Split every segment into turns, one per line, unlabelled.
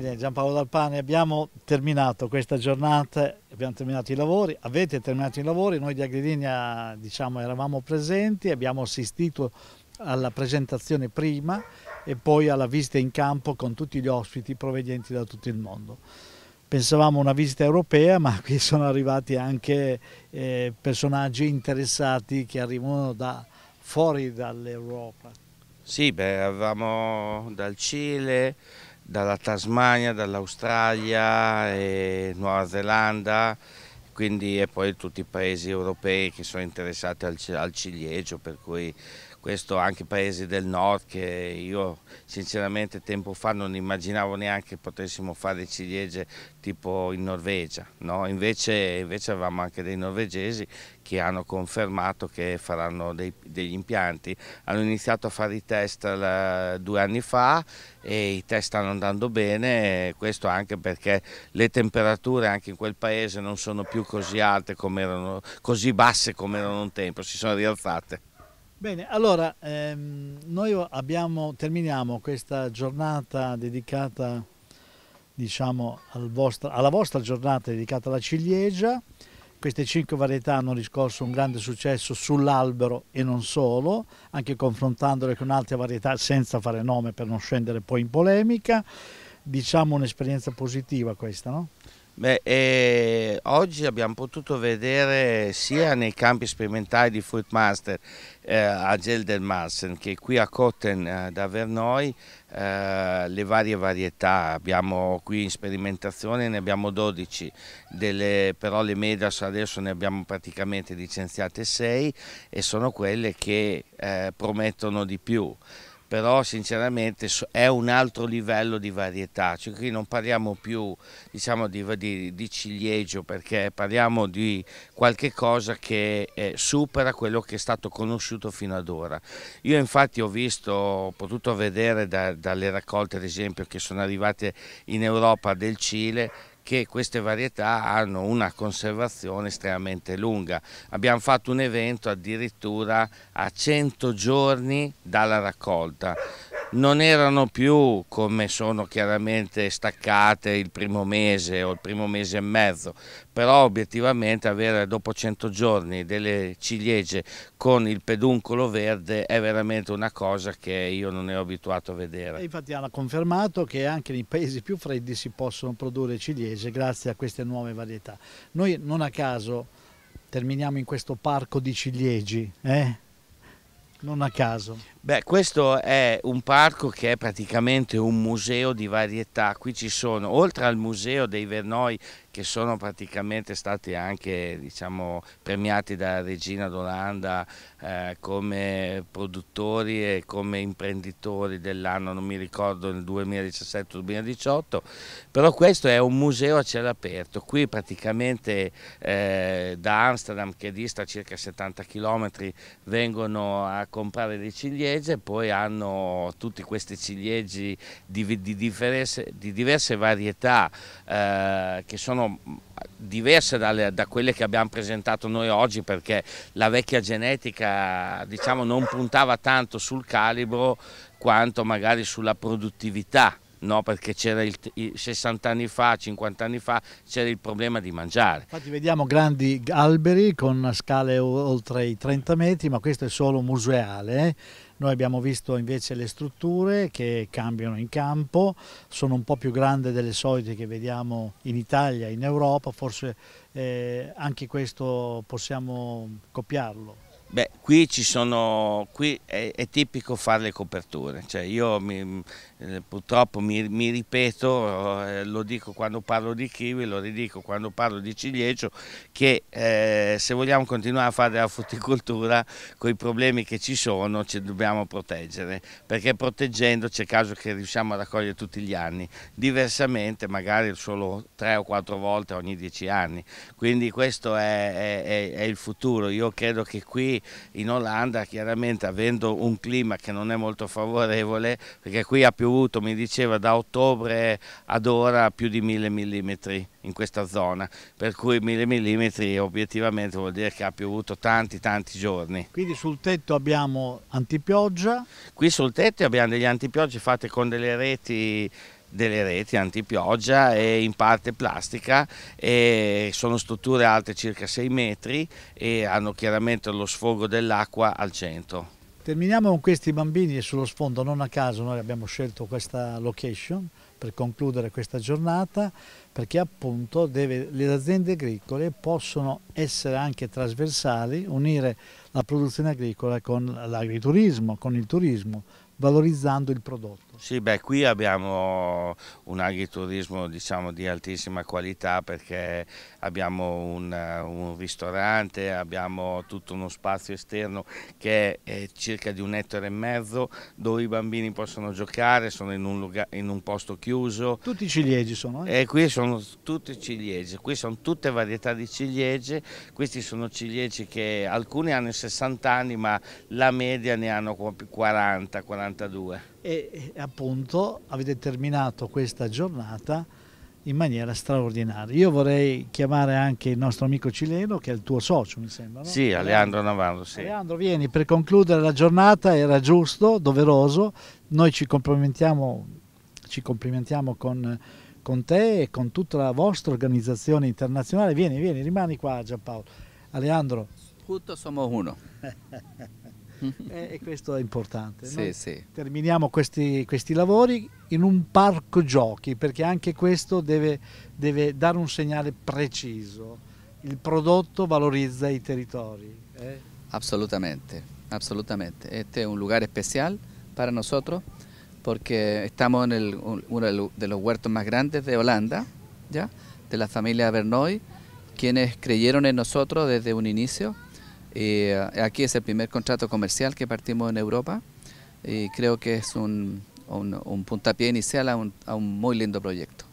Bene Giampaolo Dalpani, abbiamo terminato questa giornata, abbiamo terminato i lavori, avete terminato i lavori, noi di Agrilinia diciamo, eravamo presenti, abbiamo assistito alla presentazione prima e poi alla visita in campo con tutti gli ospiti provenienti da tutto il mondo. Pensavamo una visita europea ma qui sono arrivati anche eh, personaggi interessati che arrivano da fuori dall'Europa.
Sì, beh, avevamo dal Cile, dalla Tasmania, dall'Australia Nuova Zelanda quindi, e poi tutti i paesi europei che sono interessati al, al ciliegio, per cui questo anche paesi del nord che io sinceramente tempo fa non immaginavo neanche potessimo fare ciliegie tipo in Norvegia, no? invece, invece, avevamo anche dei norvegesi che hanno confermato che faranno dei, degli impianti, hanno iniziato a fare i test la, eh, due anni fa e i test stanno andando bene, questo anche perché le temperature anche in quel paese non sono più così alte come erano, così basse come erano un tempo, si sono rialzate.
Bene, allora ehm, noi abbiamo, terminiamo questa giornata dedicata diciamo, al vostra, alla vostra giornata dedicata alla ciliegia. Queste cinque varietà hanno riscosso un grande successo sull'albero e non solo, anche confrontandole con altre varietà senza fare nome per non scendere poi in polemica. Diciamo un'esperienza positiva questa, no?
Beh, oggi abbiamo potuto vedere sia nei campi sperimentali di Footmaster eh, a Geldermalsen che qui a Cotten eh, da Vernoi eh, le varie varietà. Abbiamo qui in sperimentazione, ne abbiamo 12, delle, però le Medas adesso ne abbiamo praticamente licenziate 6 e sono quelle che eh, promettono di più però sinceramente è un altro livello di varietà, cioè qui non parliamo più diciamo, di, di, di, ciliegio perché parliamo di qualche cosa che eh, supera quello che è stato conosciuto fino ad ora. Io infatti ho visto, ho potuto vedere da, dalle raccolte ad esempio che sono arrivate in Europa del Cile che queste varietà hanno una conservazione estremamente lunga. Abbiamo fatto un evento addirittura a 100 giorni dalla raccolta non erano più come sono chiaramente staccate il primo mese o il primo mese e mezzo, però obiettivamente avere dopo 100 giorni delle ciliegie con il peduncolo verde è veramente una cosa che io non ero abituato a vedere. E
infatti hanno confermato che anche nei paesi più freddi si possono produrre ciliegie grazie a queste nuove varietà. Noi non a caso terminiamo in questo parco di ciliegi, eh? non a caso.
Beh, questo è un parco che è praticamente un museo di varietà. Qui ci sono, oltre al museo dei Vernoi, che sono praticamente stati anche diciamo, premiati dalla regina d'Olanda eh, come produttori e come imprenditori dell'anno, non mi ricordo, nel 2017-2018, però questo è un museo a cielo aperto. Qui praticamente eh, da Amsterdam, che dista circa 70 km, vengono a comprare dei ciliegi ciliegie, poi hanno tutti questi ciliegi di, di, diverse, di diverse, varietà eh, che sono mm, diverse dalle, da quelle che abbiamo presentato noi oggi perché la vecchia genetica diciamo, non puntava tanto sul calibro quanto magari sulla produttività. No, perché c'era il, 60 anni fa, 50 anni fa c'era il problema di mangiare.
Infatti vediamo grandi alberi con scale oltre i 30 metri, ma questo è solo museale. Eh? Noi abbiamo visto invece le strutture che cambiano in campo, sono un po' più grandi delle solite che vediamo in Italia, in Europa, forse eh, anche questo possiamo copiarlo.
Qui, sono, qui è, è, tipico fare le coperture, cioè io mi, eh, purtroppo mi, mi ripeto, eh, lo dico quando parlo di kiwi, lo ridico quando parlo di ciliegio, che eh, se vogliamo continuare a fare della frutticoltura con i problemi che ci sono ci dobbiamo proteggere, perché proteggendo c'è caso che riusciamo a raccogliere tutti gli anni, diversamente magari solo tre o quattro volte ogni dieci anni, quindi questo è, è, è il futuro, io credo che qui in Olanda chiaramente avendo un clima che non è molto favorevole perché qui ha piovuto mi diceva da ottobre ad ora più di 1000 mm in questa zona per cui 1000 mm obiettivamente vuol dire che ha piovuto tanti tanti giorni quindi sul tetto abbiamo antipioggia qui sul tetto abbiamo degli antipioggi fatti con delle reti delle reti antipioggia e in parte plastica e sono strutture alte circa 6 metri e hanno chiaramente lo sfogo dell'acqua al centro.
Terminiamo con questi bambini e sullo sfondo non a caso noi abbiamo scelto questa location per concludere questa giornata perché appunto deve, le aziende agricole possono essere anche trasversali, unire la produzione agricola con l'agriturismo, con il turismo, valorizzando il prodotto.
Sì, beh, qui abbiamo un agriturismo diciamo, di altissima qualità perché abbiamo un, un, ristorante, abbiamo tutto uno spazio esterno che è circa di un ettaro e mezzo dove i bambini possono giocare, sono in un, lugar, in un posto chiuso. Tutti i ciliegi sono? Eh? E qui sono tutti ciliegi, qui sono tutte varietà di ciliegie, questi sono ciliegi che alcuni hanno 60 anni ma la media ne hanno 40-42.
E appunto avete terminato questa giornata in maniera straordinaria. Io vorrei chiamare anche il nostro amico cileno che è il tuo socio mi sembra.
No? Sì, Aleandro Navarro. Sì. Aleandro
vieni per concludere la giornata, era giusto, doveroso, noi ci complimentiamo, ci complimentiamo con, con te e con tutta la vostra organizzazione internazionale, vieni, vieni, rimani qua Giampaolo. Aleandro.
Tutto sommo uno. e, eh, e, questo è
importante. Sì, sì. Terminiamo questi, questi, lavori in un parco giochi perché anche questo deve, deve, dare un segnale preciso. Il prodotto valorizza i territori. Eh?
Assolutamente, absolutamente. Este es un lugar especial per noi, perché estamos in uno dei huertos più grandi di Holanda, della famiglia la Bernoy, quienes creyeron en nosotros desde un inicio Y eh, aquí es el primer contrato comercial que partimos en Europa y creo que es un, un, un puntapié inicial a un, a un muy lindo proyecto.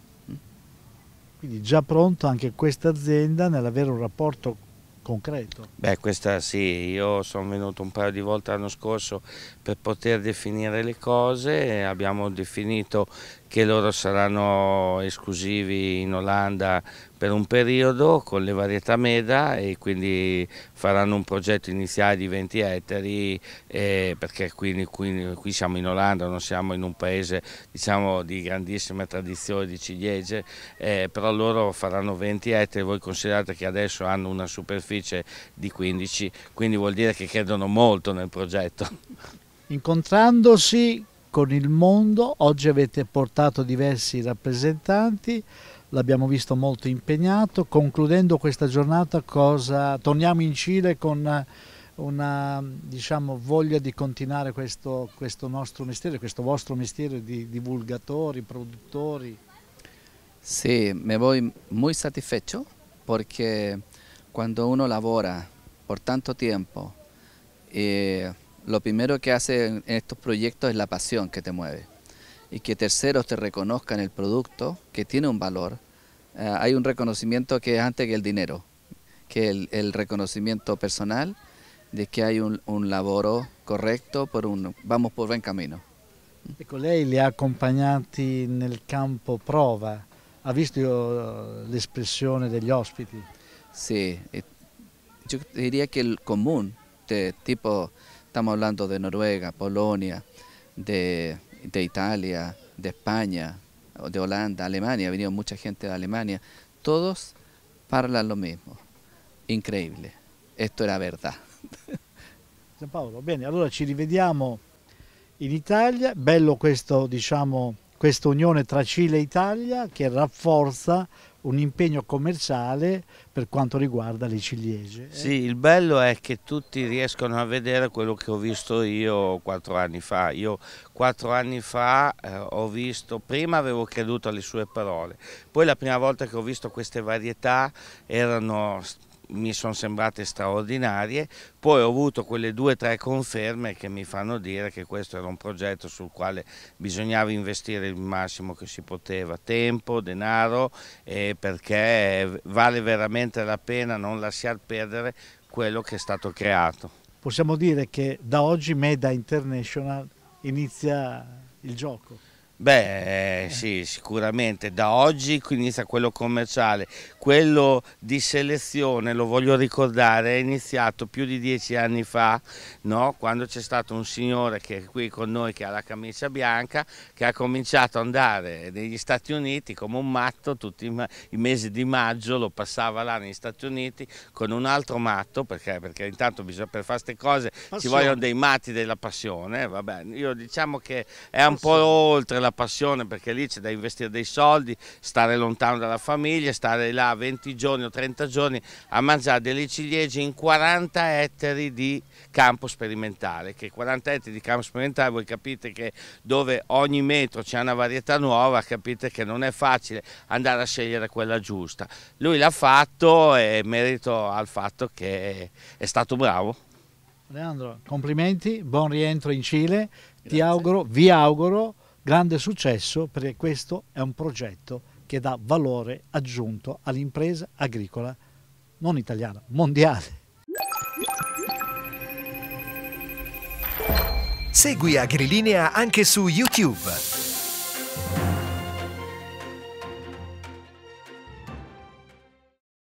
Quindi già pronto anche questa azienda nell'avere un rapporto concreto.
Beh, questa sì, io sono venuto un paio di volte l'anno scorso per poter definire le cose, abbiamo definito che loro saranno esclusivi in Olanda per un periodo con le varietà meda e quindi faranno un progetto iniziale di 20 ettari eh, perché qui, qui, qui, siamo in Olanda, non siamo in un paese diciamo, di grandissime tradizioni di ciliegie, eh, però loro faranno 20 ettari, voi considerate che adesso hanno una superficie di 15, quindi vuol dire che credono molto nel progetto.
Incontrandosi con il mondo, oggi avete portato diversi rappresentanti, l'abbiamo visto molto impegnato, concludendo questa giornata cosa, torniamo in Cile con una diciamo, voglia di continuare questo, questo, nostro mestiere, questo vostro mestiere di divulgatori, produttori?
Sì, mi voy molto satisfecho perché quando uno lavora per tanto tempo e eh, Lo primero que hace en estos proyectos es la pasión que te mueve y que terceros te reconozcan el producto, que tiene un valor. Ah, hay un reconocimiento que es antes que el dinero, que el, el reconocimiento personal de que hay un, un correcto, por un, vamos por buen camino.
Ecco, lei li ha accompagnati nel campo prova, ha visto eh, l'espressione degli ospiti?
Sí, yo e diría que el común tipo Estamos hablando de Noruega, Polonia, de, de Italia, de España, de Holanda, Alemania, ha venido mucha gente de Alemania. Todos parlan lo mismo. Increíble. Esto era verdad.
San Paolo, bene, allora ci rivediamo in Italia. Bello questo, diciamo, questa unione tra Cile e Italia che rafforza un impegno commerciale per quanto riguarda le ciliegie. Eh?
Sì, il bello è che tutti riescono a vedere quello che ho visto io quattro anni fa. Io quattro anni fa eh, ho visto, prima avevo creduto alle sue parole, poi la prima volta che ho visto queste varietà erano mi sono sembrate straordinarie, poi ho avuto quelle due o tre conferme che mi fanno dire che questo era un progetto sul quale bisognava investire il massimo che si poteva, tempo, denaro, perché vale veramente la pena non lasciar perdere quello che è stato creato.
Possiamo dire che da oggi Meda International inizia il gioco.
Beh, sì, sicuramente da oggi inizia quello commerciale, quello di selezione, lo voglio ricordare, è iniziato più di dieci anni fa, no? quando c'è stato un signore che è qui con noi che ha la camicia bianca, che ha cominciato ad andare negli Stati Uniti come un matto, tutti i mesi di maggio lo passava là negli Stati Uniti con un altro matto, perché, perché intanto bisogna, per fare queste cose passione. ci vogliono dei matti della passione, eh, vabbè, io diciamo che è un passione. po' oltre la la passione perché lì c'è da investire dei soldi, stare lontano dalla famiglia, stare là 20 giorni o 30 giorni a mangiare delle ciliegie in 40 ettari di campo sperimentale, che 40 ettari di campo sperimentale voi capite che dove ogni metro c'è una varietà nuova, capite che non è facile andare a scegliere quella giusta. Lui l'ha fatto e merito al fatto che è stato bravo.
Leandro, complimenti, buon rientro in Cile, Grazie. ti auguro, vi auguro Grande successo perché questo è un progetto che dà valore aggiunto all'impresa agricola non italiana, mondiale. Segui Agrilinea anche su YouTube.